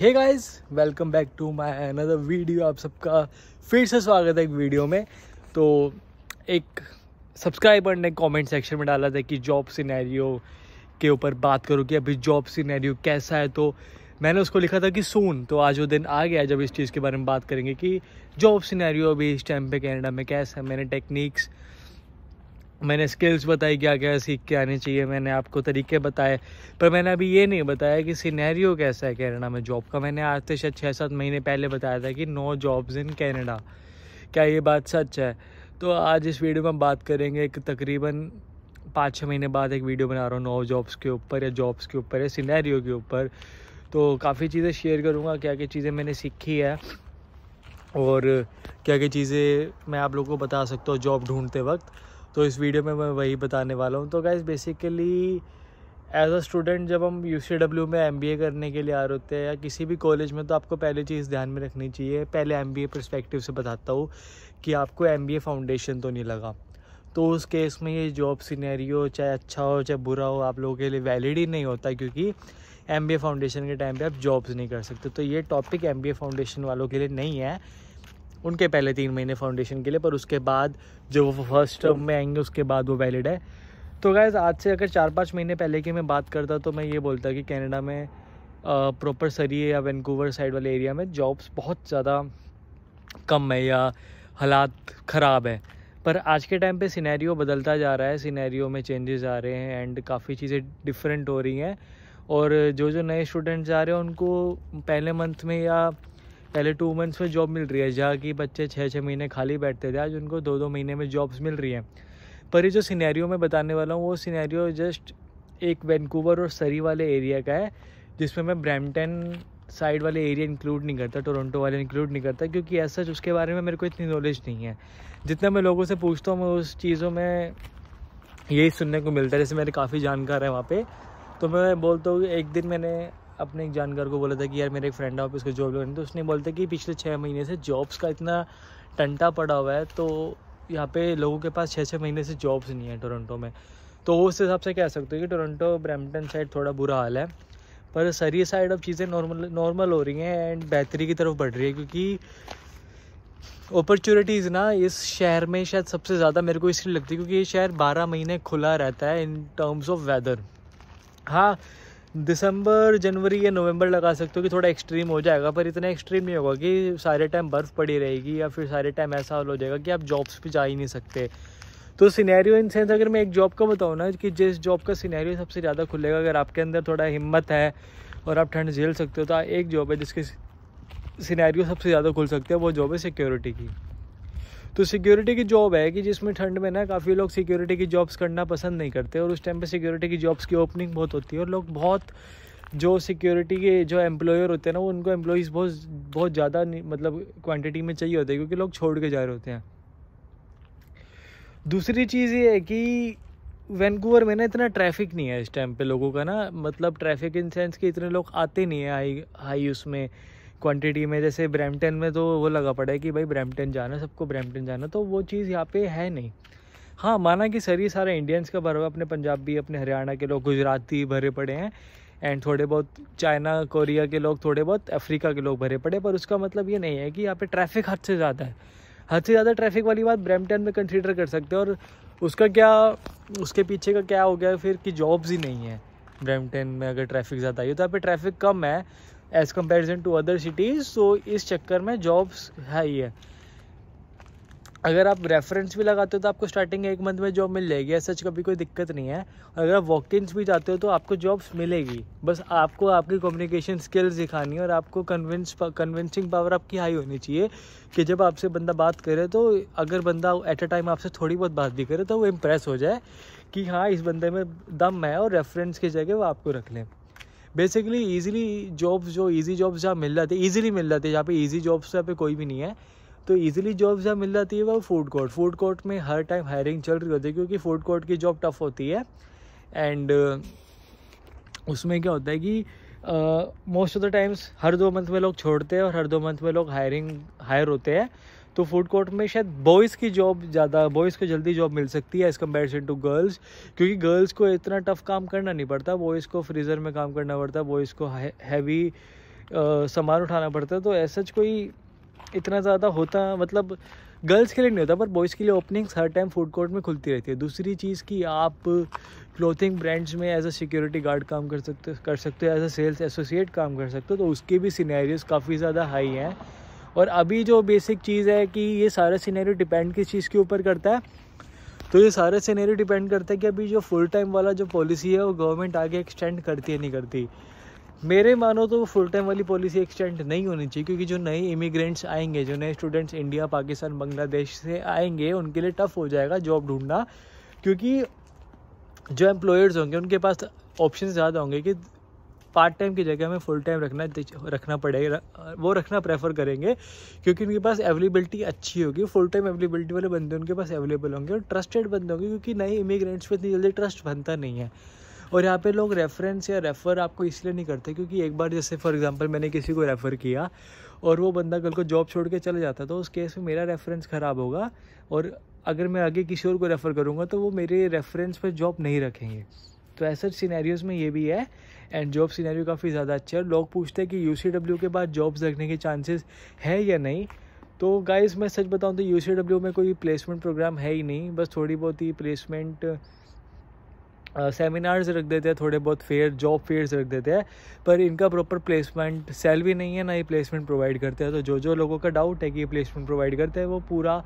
hey guys welcome back to my another video आप सबका फिर से स्वागत है एक वीडियो में तो एक सब्सक्राइबर ने कमेंट सेक्शन में डाला था कि जॉब सिनेरियो के ऊपर बात करो कि अभी जॉब सिनेरियो कैसा है तो मैंने उसको लिखा था कि सून तो आज वो दिन आ गया जब इस चीज़ के बारे में बात करेंगे कि जॉब सिनेरियो अभी इस टाइम पे कनाडा में कैसा है मैंने टेक्निक्स मैंने स्किल्स बताई क्या क्या सीख के आने चाहिए मैंने आपको तरीके बताए पर मैंने अभी ये नहीं बताया कि सिनेरियो कैसा है कैनेडा में जॉब का मैंने आज से शायद छः सात महीने पहले बताया था कि नो जॉब्स इन कैनेडा क्या ये बात सच है तो आज इस वीडियो में हम बात करेंगे एक तकरीबन पाँच छः महीने बाद एक वीडियो बना रहा हूँ नो जॉब्स के ऊपर या जॉब्स के ऊपर या सिनेरियो के ऊपर तो काफ़ी चीज़ें शेयर करूँगा क्या क्या चीज़ें मैंने सीखी है और क्या क्या चीज़ें मैं आप लोगों को बता सकता हूँ जॉब ढूंढते वक्त तो इस वीडियो में मैं वही बताने वाला हूँ तो guys basically as a student जब हम यू सी डब्ल्यू में एम बी ए करने के लिए आ रहे होते हैं या किसी भी कॉलेज में तो आपको पहले चीज़ ध्यान में रखनी चाहिए पहले एम बी ए परस्पेक्टिव से बताता हूँ कि आपको एम बी ए फाउंडेशन तो नहीं लगा तो उस केस में ये जॉब सीनेरियो चाहे अच्छा हो चाहे बुरा हो आप लोगों के लिए वैलिड ही नहीं होता क्योंकि एम बी ए फाउंडेशन के टाइम पर आप जॉब्स नहीं कर सकते तो ये topic M B A foundation वालों के लिए नहीं है उनके पहले तीन महीने फाउंडेशन के लिए पर उसके बाद जो वो फर्स्ट टर्म में आएंगे उसके बाद वो वैलिड है तो गैस आज से अगर चार पाँच महीने पहले की मैं बात करता तो मैं ये बोलता कि कैनेडा में प्रॉपर सरी या वैनकूवर साइड वाले एरिया में जॉब्स बहुत ज़्यादा कम है या हालात ख़राब है पर आज के टाइम पे सिनेरियो बदलता जा रहा है सिनेरियो में चेंजेस आ रहे हैं एंड काफ़ी चीज़ें डिफरेंट हो रही हैं और जो जो नए स्टूडेंट्स आ रहे हैं उनको पहले मंथ में या पहले टू मंथ्स में जॉब मिल रही है जहाँ कि बच्चे छः छः महीने खाली बैठते थे आज उनको दो दो महीने में जॉब्स मिल रही हैं पर ये जो सिनेरियो मैं बताने वाला हूँ वो सिनेरियो जस्ट एक वैनकूवर और सरी वाले एरिया का है जिसमें मैं ब्रैमटन साइड वाले एरिया इंक्लूड नहीं करता टोरंटो वाले इंक्लूड नहीं करता क्योंकि ऐसा उसके बारे में मेरे को इतनी नॉलेज नहीं है जितना मैं लोगों से पूछता हूँ मैं उस चीज़ों में यही सुनने को मिलता है जैसे मेरे काफ़ी जानकार है वहाँ पे तो मैं बोलता हूँ एक दिन मैंने अपने एक जानकार को बोला था कि यार मेरे एक फ्रेंड है ऑफिस को जॉब लगानी तो उसने बोलता कि पिछले छः महीने से जॉब्स का इतना टंटा पड़ा हुआ है तो यहाँ पे लोगों के पास छः छः महीने से जॉब्स नहीं है टोरंटो में तो उस हिसाब से कह सकते हो कि टोरंटो ब्रैम्पटन साइड थोड़ा बुरा हाल है पर सरी साइड अब चीज़ें नॉर्मल नॉर्मल हो रही हैं एंड बेहतरी की तरफ बढ़ रही है क्योंकि अपॉर्चुनिटीज़ ना इस शहर में शायद सबसे ज़्यादा मेरे को इसलिए लगती है क्योंकि ये शहर बारह महीने खुला रहता है इन टर्म्स ऑफ वेदर हाँ दिसंबर जनवरी या नवंबर लगा सकते हो कि थोड़ा एक्सट्रीम हो जाएगा पर इतना एक्सट्रीम नहीं होगा कि सारे टाइम बर्फ़ पड़ी रहेगी या फिर सारे टाइम ऐसा हो जाएगा कि आप जॉब्स पे जा ही नहीं सकते तो सिनेरियो इन सेंस अगर मैं एक जॉब का बताऊँ ना कि जिस जॉब का सिनेरियो सबसे ज़्यादा खुलेगा अगर आपके अंदर थोड़ा हिम्मत है और आप ठंड झेल सकते हो तो एक जॉब है जिसके सिनेरियो सबसे ज़्यादा खुल सकते हैं वो जॉब है सिक्योरिटी की तो सिक्योरिटी की जॉब है कि जिसमें ठंड में ना काफ़ी लोग सिक्योरिटी की जॉब्स करना पसंद नहीं करते और उस टाइम पे सिक्योरिटी की जॉब्स की ओपनिंग बहुत होती है और लोग बहुत जो सिक्योरिटी के जो एम्प्लॉयर होते हैं ना वो उनको एम्प्लॉयज़ बहुत बहुत ज़्यादा मतलब क्वांटिटी में चाहिए होते हैं क्योंकि लोग छोड़ के जा रहे होते हैं दूसरी चीज़ ये है कि वैनकूवर में ना इतना ट्रैफिक नहीं है इस टाइम पे लोगों का ना मतलब ट्रैफिक इन सेंस कि इतने लोग आते नहीं है हाई हाई उसमें क्वांटिटी में जैसे ब्रैम्पटन में तो वो लगा पड़ा है कि भाई ब्रैम्पटन जाना सबको ब्रैम्पटन जाना तो वो चीज़ यहाँ पे है नहीं हाँ माना कि सर ये सारा इंडियंस का भरा हुआ अपने पंजाबी अपने हरियाणा के लोग गुजराती भरे पड़े हैं एंड थोड़े बहुत चाइना कोरिया के लोग थोड़े बहुत अफ्रीका के लोग भरे पड़े पर उसका मतलब ये नहीं है कि यहाँ पे ट्रैफिक हद से ज़्यादा है हद से ज़्यादा ट्रैफिक वाली बात ब्रैम्पटन में कंसिडर कर सकते हैं और उसका क्या उसके पीछे का क्या हो गया फिर कि जॉब्स ही नहीं है ब्रैम्पटन में अगर ट्रैफिक ज़्यादा आई है तो यहाँ पे ट्रैफिक कम है as comparison to other cities तो इस चक्कर में जॉब्स है ही है अगर आप रेफरेंस भी लगाते हो तो आपको स्टार्टिंग एक मंथ में जॉब मिल जाएगी सच कभी कोई दिक्कत नहीं है और अगर आप वॉकिंग्स भी जाते हो तो आपको जॉब्स मिलेगी बस आपको आपकी कम्युनिकेशन स्किल्स दिखानी और आपको कन्विंस कन्विंसिंग पावर आपकी हाई होनी चाहिए कि जब आपसे बंदा बात करे तो अगर बंदा एट अ टाइम आपसे थोड़ी बहुत बात भी करे तो वो इम्प्रेस हो जाए कि हाँ इस बंदे में दम है और रेफरेंस की जगह वो आपको रख लें बेसिकली ईजिली जॉब्स जो ईजी जॉब्स जहाँ मिल जाती है ईजिली मिल जाती है जहाँ पे ईजी जॉब्स यहाँ पे कोई भी नहीं है तो ईजिली जॉब्स जहाँ मिल जाती है वो फूड कोर्ट फूड कोर्ट में हर टाइम हायरिंग चल रही होती है क्योंकि फूड कोर्ट की जॉब टफ होती है एंड उसमें क्या होता है कि मोस्ट ऑफ द टाइम्स हर दो मंथ में लोग छोड़ते हैं और हर दो मंथ में लोग हायरिंग हायर होते हैं तो फूड कोर्ट में शायद बॉयज़ की जॉब ज़्यादा बॉयज़ को जल्दी जॉब मिल सकती है एज़ कम्पेरिजन टू गर्ल्स क्योंकि गर्ल्स को इतना टफ काम करना नहीं पड़ता बॉयज़ को फ्रीज़र में काम करना पड़ता है बॉयज़ को हैवी सामान उठाना पड़ता है तो ऐसा कोई इतना ज़्यादा होता मतलब गर्ल्स के लिए नहीं होता पर बॉयज़ के लिए ओपनिंग्स हर टाइम फूड कोर्ट में खुलती रहती है दूसरी चीज़ की आप क्लोथिंग ब्रांड्स में एज अ सिक्योरिटी गार्ड काम कर सकते कर सकते हो एज अ सेल्स एसोसिएट काम कर सकते हो तो उसके भी सीनारीज काफ़ी ज़्यादा हाई हैं और अभी जो बेसिक चीज़ है कि ये सारा सीनरी डिपेंड किस चीज़ के ऊपर करता है तो ये सारा सीनरी डिपेंड करता है कि अभी जो फुल टाइम वाला जो पॉलिसी है वो गवर्नमेंट आगे एक्सटेंड करती है नहीं करती मेरे मानो तो फुल टाइम वाली पॉलिसी एक्सटेंड नहीं होनी चाहिए क्योंकि जो नए इमिग्रेंट्स आएंगे जो नए स्टूडेंट्स इंडिया पाकिस्तान बांग्लादेश से आएंगे उनके लिए टफ़ हो जाएगा जॉब ढूंढना क्योंकि जो एम्प्लॉयर्स होंगे उनके पास ऑप्शन ज़्यादा होंगे कि पार्ट टाइम की जगह हमें फुल टाइम रखना रखना पड़ेगा वो रखना प्रेफर करेंगे क्योंकि उनके पास अवेलेबिलिटी अच्छी होगी फुल टाइम अवेलेबिलिटी वाले बंदे उनके पास अवेलेबल होंगे और ट्रस्टेड बंदे होंगे क्योंकि नए इमिग्रेंट्स पर इतनी जल्दी ट्रस्ट बनता नहीं है और यहाँ पे लोग रेफरेंस या रेफ़र आपको इसलिए नहीं करते क्योंकि एक बार जैसे फॉर एग्जांपल मैंने किसी को रेफ़र किया और वो बंदा कल को जॉब छोड़ के चला जाता तो उस केस में मेरा रेफरेंस ख़राब होगा और अगर मैं आगे किसी और को रेफ़र करूँगा तो वो मेरे रेफरेंस पर जॉब नहीं रखेंगे तो ऐसे सिनेरियोज़ में ये भी है एंड जॉब सीनरी काफ़ी ज़्यादा अच्छा है लोग पूछते हैं कि यू सी डब्ल्यू के बाद जॉब्स लगने के चांसेस है या नहीं तो गाइस मैं सच बताऊं तो यू सी डब्ल्यू में कोई प्लेसमेंट प्रोग्राम है ही नहीं बस थोड़ी बहुत ही प्लेसमेंट सेमिनार्स रख देते हैं थोड़े बहुत फेयर जॉब फेयर्स रख देते हैं पर इनका प्रॉपर प्लेसमेंट सेल भी नहीं है ना ये प्लेसमेंट प्रोवाइड करते हैं तो जो जो लोगों का डाउट है कि ये प्लेसमेंट प्रोवाइड करते हैं वो पूरा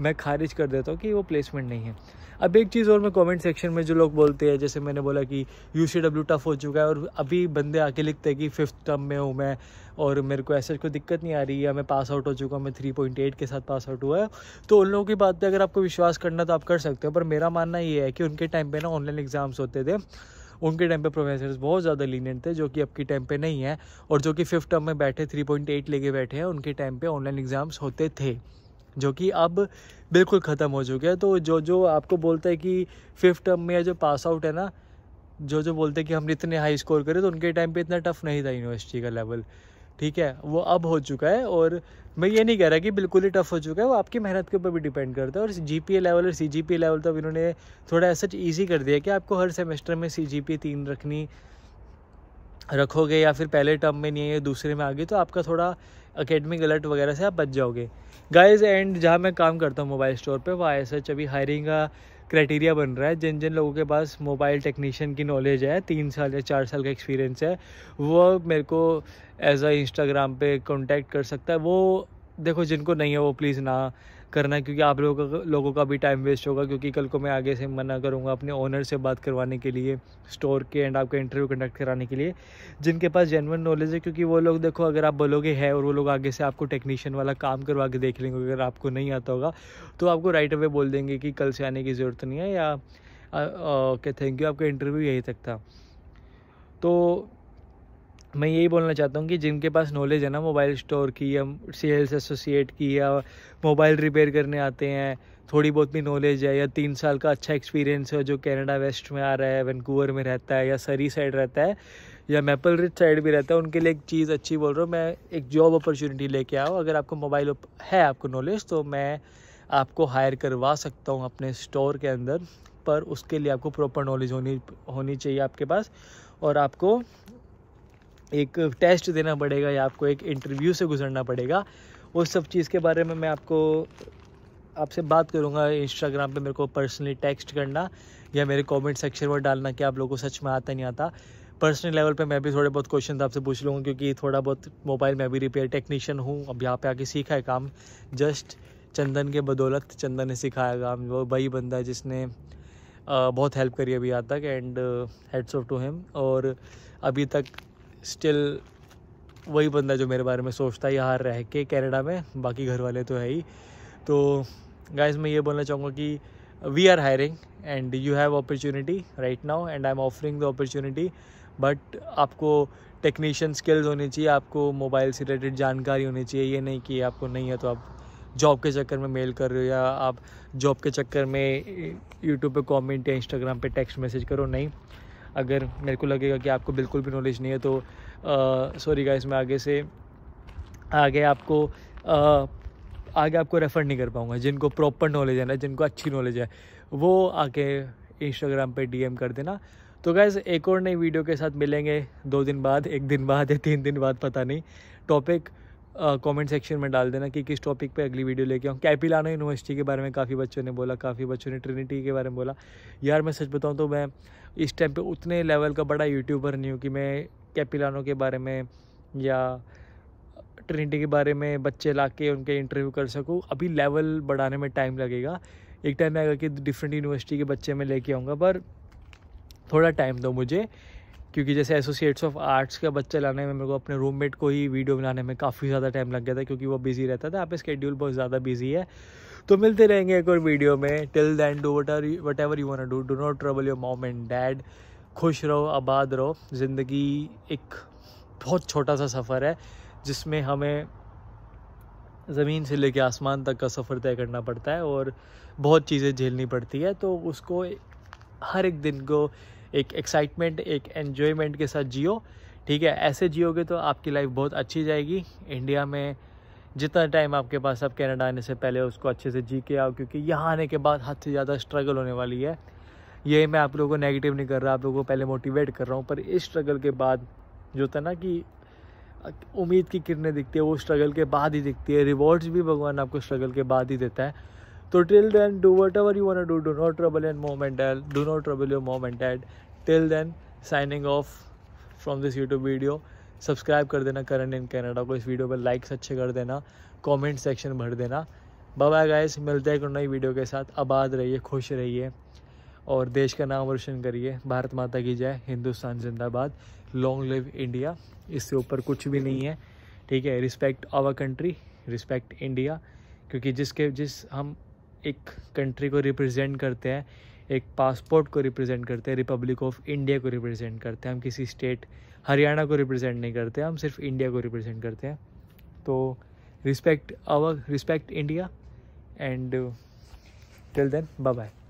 मैं खारिज कर देता हूँ कि वो प्लेसमेंट नहीं है अब एक चीज़ और मैं कमेंट सेक्शन में जो लोग बोलते हैं जैसे मैंने बोला कि यू सी डब्ल्यू टफ हो चुका है और अभी बंदे आके लिखते हैं कि फिफ्थ टर्म में हूँ मैं और मेरे को ऐसा कोई दिक्कत नहीं आ रही है मैं पास आउट हो चुका हूँ मैं थ्री पॉइंट एट के साथ पास आउट हुआ है तो उन लोगों की बात पर अगर आपको विश्वास करना तो आप कर सकते हो पर मेरा मानना ये है कि उनके टाइम पर ना ऑनलाइन एग्ज़ाम्स होते थे उनके टाइम पे प्रोफेसर बहुत ज़्यादा लीनियंट थे जो कि अब के टाइम पे नहीं है और जो कि फिफ्थ टर्म में बैठे 3.8 लेके बैठे हैं उनके टाइम पे ऑनलाइन एग्ज़ाम्स होते थे जो कि अब बिल्कुल ख़त्म हो चुके हैं तो जो जो आपको बोलता है कि फिफ्थ टर्म में जो पास आउट है ना जो जो बोलते हैं कि हम इतने हाई स्कोर करे तो उनके टाइम पर इतना टफ नहीं था यूनिवर्सिटी का लेवल ठीक है वो अब हो चुका है और मैं ये नहीं कह रहा कि बिल्कुल ही टफ हो चुका है वो आपकी मेहनत के ऊपर भी डिपेंड करता है और जी पी लेवल और सी जी पी लेवल तो अब इन्होंने थोड़ा ऐसा ईजी कर दिया कि आपको हर सेमेस्टर में सी जी पी तीन रखनी रखोगे या फिर पहले टर्म में नहीं है दूसरे में आ गई तो आपका थोड़ा अकेडमिक अलर्ट वगैरह से आप बच जाओगे गाइज एंड जहाँ मैं काम करता हूँ मोबाइल स्टोर पर वहाँ एस एच अभी हायरिंग का क्राइटेरिया बन रहा है जिन जिन लोगों के पास मोबाइल टेक्नीशियन की नॉलेज है तीन साल या चार साल का एक्सपीरियंस है वो मेरे को एज अ इंस्टाग्राम पे कांटेक्ट कर सकता है वो देखो जिनको नहीं है वो प्लीज़ ना करना है क्योंकि आप लोगों का लोगों का भी टाइम वेस्ट होगा क्योंकि कल को मैं आगे से मना करूँगा अपने ओनर से बात करवाने के लिए स्टोर के एंड आपका इंटरव्यू कंडक्ट कराने के लिए जिनके पास जेनवन नॉलेज है क्योंकि वो लोग देखो अगर आप बोलोगे है और वो लोग आगे से आपको टेक्नीशियन वाला काम करवा के देख लेंगे अगर आपको नहीं आता होगा तो आपको राइट अवे बोल देंगे कि कल से आने की ज़रूरत नहीं है या ओके थैंक यू आपका इंटरव्यू यहीं तक था तो मैं यही बोलना चाहता हूँ कि जिनके पास नॉलेज है ना मोबाइल स्टोर की या सेल्स एसोसिएट की या मोबाइल रिपेयर करने आते हैं थोड़ी बहुत भी नॉलेज है या तीन साल का अच्छा एक्सपीरियंस है जो कनाडा वेस्ट में आ रहा है वैनकूवर में रहता है या सरी साइड रहता है या मैपल रिच साइड भी रहता है उनके लिए एक चीज़ अच्छी बोल रहा हूँ मैं एक जॉब अपॉर्चुनिटी लेके आऊँ अगर आपको मोबाइल है आपको नॉलेज तो मैं आपको हायर करवा सकता हूँ अपने स्टोर के अंदर पर उसके लिए आपको प्रॉपर नॉलेज होनी होनी चाहिए आपके पास और आपको एक टेस्ट देना पड़ेगा या आपको एक इंटरव्यू से गुजरना पड़ेगा वो सब चीज़ के बारे में मैं आपको आपसे बात करूँगा इंस्टाग्राम पे मेरे को पर्सनली टेक्स्ट करना या मेरे कमेंट सेक्शन में डालना कि आप लोगों को सच में आता नहीं आता पर्सनल लेवल पे मैं भी थोड़े बहुत क्वेश्चन आपसे पूछ लूँगा क्योंकि थोड़ा बहुत मोबाइल में भी रिपेयर टेक्नीशियन हूँ अब यहाँ पे आके सीखा है काम जस्ट चंदन के बदौलत चंदन ने सिखाया काम वो वही बंदा है जिसने बहुत हेल्प करी अभी यहाँ तक and hats off to him और अभी तक स्टिल वही बंदा जो मेरे बारे में सोचता है यहाँ रह के कैनेडा में बाकी घर वाले तो है ही तो गाइज मैं ये बोलना चाहूँगा कि we are hiring and you have opportunity right now and I am offering the opportunity but आपको टेक्नीशियन स्किल्स होनी चाहिए आपको मोबाइल से रिलेटेड जानकारी होनी चाहिए ये नहीं कि आपको नहीं है तो आप जॉब के चक्कर में मेल कर रहे हो या आप जॉब के चक्कर में यूट्यूब पे कमेंट या इंस्टाग्राम पे टेक्स्ट मैसेज करो नहीं अगर मेरे को लगेगा कि आपको बिल्कुल भी नॉलेज नहीं है तो सॉरी गाइस मैं आगे से आगे आपको आ, आगे आपको रेफ़र नहीं कर पाऊँगा जिनको प्रॉपर नॉलेज है ना जिनको अच्छी नॉलेज है वो आके इंस्टाग्राम पे डीएम कर देना तो गैस एक और नई वीडियो के साथ मिलेंगे दो दिन बाद एक दिन बाद या तीन दिन बाद पता नहीं टॉपिक कमेंट सेक्शन में डाल देना कि किस टॉपिक पे अगली वीडियो लेके आऊँ कैपिलाना यूनिवर्सिटी के बारे में काफ़ी बच्चों ने बोला काफ़ी बच्चों ने ट्रिनिटी के बारे में बोला यार मैं सच बताऊँ तो मैं इस टाइम पे उतने लेवल का बड़ा यूट्यूबर नहीं हूँ कि मैं कैपिलानो के बारे में या ट्रिनिटी के बारे में बच्चे ला के उनके इंटरव्यू कर सकूँ अभी लेवल बढ़ाने में टाइम लगेगा एक टाइम आएगा कि डिफरेंट यूनिवर्सिटी के बच्चे मैं लेके आऊँगा पर थोड़ा टाइम दो मुझे क्योंकि जैसे एसोसिएट्स ऑफ आर्ट्स का बच्चा लाने में मेरे को अपने रूममेट को ही वीडियो बनाने में काफ़ी ज़्यादा टाइम लग गया था क्योंकि वो बिज़ी रहता था आप स्केड्यूल बहुत ज़्यादा बिजी है तो मिलते रहेंगे एक और वीडियो में till then do what are whatever you want do do not trouble your mom and dad खुश रहो आबाद रहो ज़िंदगी एक बहुत छोटा सा सफ़र है जिसमें हमें ज़मीन से लेकर आसमान तक का सफ़र तय करना पड़ता है और बहुत चीज़ें झेलनी पड़ती है तो उसको हर एक दिन को एक एक्साइटमेंट एक एन्जॉयमेंट के साथ जियो ठीक है ऐसे जियोगे तो आपकी लाइफ बहुत अच्छी जाएगी इंडिया में जितना टाइम आपके पास अब कैनेडा आने से पहले उसको अच्छे से जी के आओ क्योंकि यहाँ आने के बाद हद से ज़्यादा स्ट्रगल होने वाली है ये मैं आप लोगों को नेगेटिव नहीं कर रहा आप लोगों को पहले मोटिवेट कर रहा हूँ पर इस स्ट्रगल के बाद जो था ना कि उम्मीद की किरणें दिखती है वो स्ट्रगल के बाद ही दिखती है रिवॉर्ड्स भी भगवान आपको स्ट्रगल के बाद ही देता है तो till then do whatever you want do do not trouble your mom and dad Do not trouble your mom and dad till then signing off from this YouTube video subscribe कर देना current in Canada को इस video पर likes अच्छे कर देना comment section भर देना बाबा गायस मिलते हैं एक नई वीडियो के साथ आबाद रहिए खुश रहिए और देश का नाम रोशन करिए भारत माता की जय हिंदुस्तान जिंदाबाद लॉन्ग लिव इंडिया इससे ऊपर कुछ भी नहीं है ठीक है respect our country respect India क्योंकि जिसके जिस हम एक कंट्री को रिप्रेजेंट करते हैं एक पासपोर्ट को रिप्रेजेंट करते हैं रिपब्लिक ऑफ इंडिया को रिप्रेजेंट करते हैं हम किसी स्टेट हरियाणा को रिप्रेजेंट नहीं करते हम सिर्फ इंडिया को रिप्रेजेंट करते हैं तो respect our respect India and till then bye bye